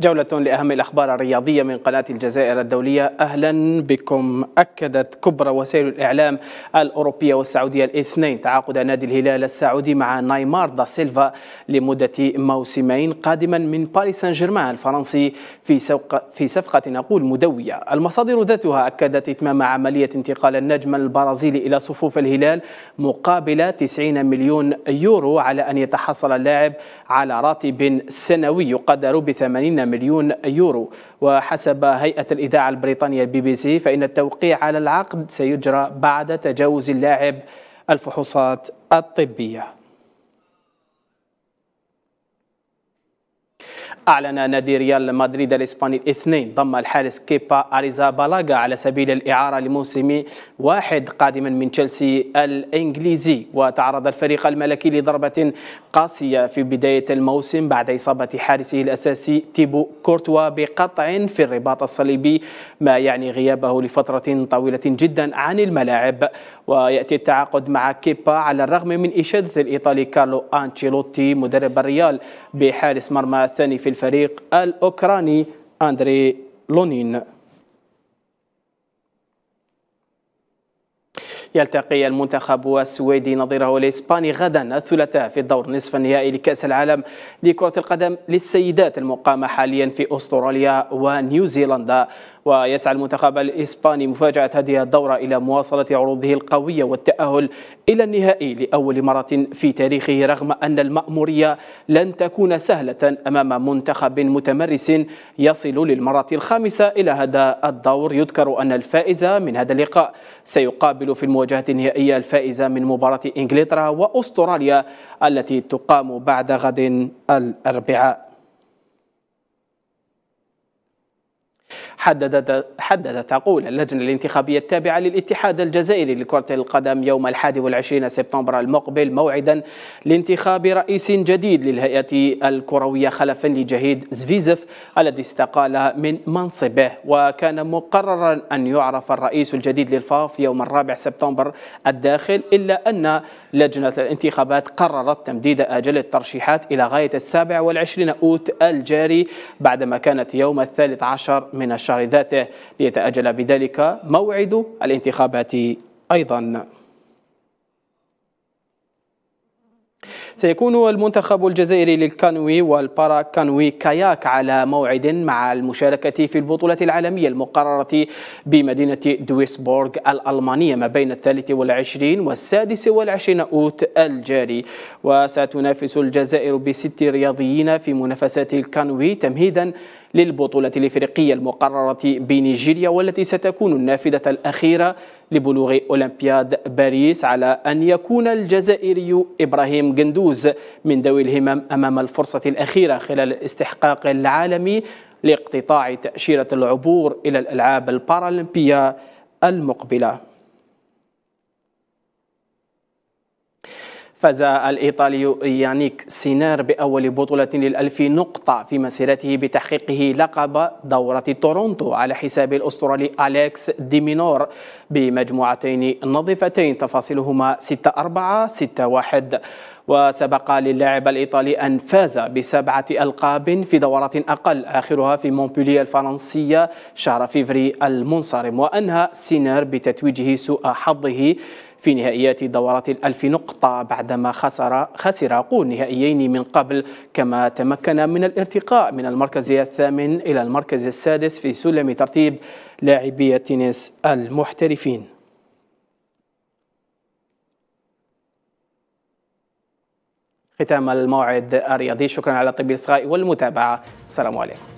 جولة لأهم الأخبار الرياضية من قناة الجزائر الدولية أهلا بكم أكدت كبرى وسائل الإعلام الأوروبية والسعودية الاثنين تعاقد نادي الهلال السعودي مع نايمار دا سيلفا لمدة موسمين قادما من باريس سان جيرمان الفرنسي في, سوق في صفقة نقول مدوية المصادر ذاتها أكدت إتمام عملية انتقال النجم البرازيلي إلى صفوف الهلال مقابل 90 مليون يورو على أن يتحصل اللاعب على راتب سنوي يقدر ب 80 مليون يورو وحسب هيئة الإذاعة البريطانية بي بي سي فإن التوقيع على العقد سيجرى بعد تجاوز اللاعب الفحوصات الطبية أعلن نادي ريال مدريد الإسباني الاثنين ضم الحارس كيبا أريزا بالاغا على سبيل الإعارة لموسم واحد قادما من تشيلسي الإنجليزي وتعرض الفريق الملكي لضربة قاسية في بداية الموسم بعد إصابة حارسه الأساسي تيبو كورتوا بقطع في الرباط الصليبي ما يعني غيابه لفترة طويلة جدا عن الملاعب ويأتي التعاقد مع كيبا على الرغم من إشادة الإيطالي كارلو أنشيلوتي مدرب الريال بحارس مرمى الثاني في الفريق الأوكراني أندري لونين يلتقي المنتخب السويدي نظيره الإسباني غدا الثلاثاء في الدور نصف النهائي لكأس العالم لكرة القدم للسيدات المقامة حاليا في أستراليا ونيوزيلندا ويسعى المنتخب الإسباني مفاجأة هذه الدورة إلى مواصلة عروضه القوية والتأهل إلى النهائي لأول مرة في تاريخه رغم أن المأمورية لن تكون سهلة أمام منتخب متمرس يصل للمرة الخامسة إلى هذا الدور يذكر أن الفائز من هذا اللقاء سيقابل في المواجهة النهائية الفائزة من مباراة إنجلترا وأستراليا التي تقام بعد غد الأربعاء حددت, حددت تقول اللجنة الانتخابية التابعة للاتحاد الجزائري لكرة القدم يوم 21 سبتمبر المقبل موعدا لانتخاب رئيس جديد للهيئة الكروية خلفا لجهيد زفيزف الذي استقال من منصبه وكان مقررا أن يعرف الرئيس الجديد للفاف يوم الرابع سبتمبر الداخل إلا أن لجنة الانتخابات قررت تمديد أجل الترشيحات إلى غاية السابع والعشرين أوت الجاري بعدما كانت يوم الثالث عشر من الشهر الشهر ذاته ليتأجل بذلك موعد الانتخابات أيضا سيكون المنتخب الجزائري للكانوي والبارا كانوي كاياك على موعد مع المشاركة في البطولة العالمية المقررة بمدينة دويسبورغ الألمانية ما بين الثالث والعشرين والسادس والعشرين أوت الجاري وستنافس الجزائر بست رياضيين في منافسات الكانوي تمهيدا للبطولة الإفريقية المقررة بنيجيريا والتي ستكون النافذة الأخيرة لبلوغ أولمبياد باريس على أن يكون الجزائري إبراهيم جندو الفوز من ذوي الهمم أمام الفرصة الأخيرة خلال الاستحقاق العالمي لاقتطاع تأشيرة العبور إلى الألعاب البارالمبية المقبلة فاز الإيطالي يانيك سينار بأول بطولة للألف نقطة في مسيرته بتحقيقه لقب دورة تورونتو على حساب الأسترالي أليكس ديمينور بمجموعتين نظيفتين تفاصيلهما 6 4 6 1 وسبق للاعب الإيطالي أن فاز بسبعة ألقاب في دورات أقل آخرها في مونبولي الفرنسية شهر فيفري المنصرم وأنهى سينار بتتويجه سوء حظه في نهائيات دورات الألف نقطة بعدما خسر خسر قول نهائيين من قبل كما تمكن من الارتقاء من المركز الثامن إلى المركز السادس في سلم ترتيب لاعبي التنس المحترفين ختام الموعد الرياضي شكرا على طيب الاصغاء والمتابعه السلام عليكم